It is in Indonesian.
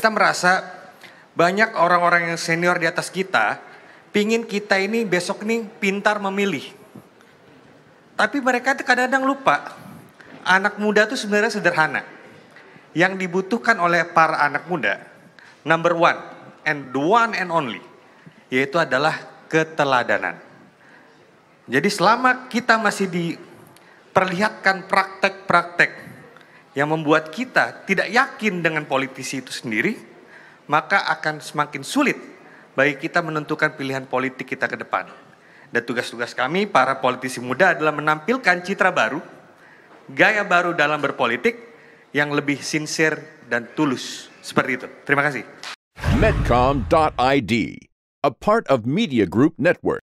Kita merasa banyak orang-orang yang senior di atas kita pingin kita ini besok nih pintar memilih. Tapi mereka itu kadang-kadang lupa anak muda itu sebenarnya sederhana. Yang dibutuhkan oleh para anak muda number one and the one and only yaitu adalah keteladanan. Jadi selama kita masih diperlihatkan praktek-praktek yang membuat kita tidak yakin dengan politisi itu sendiri, maka akan semakin sulit bagi kita menentukan pilihan politik kita ke depan. Dan tugas-tugas kami para politisi muda adalah menampilkan citra baru, gaya baru dalam berpolitik yang lebih sincere dan tulus. Seperti itu. Terima kasih. Medcom.id, a part of Media Group Network.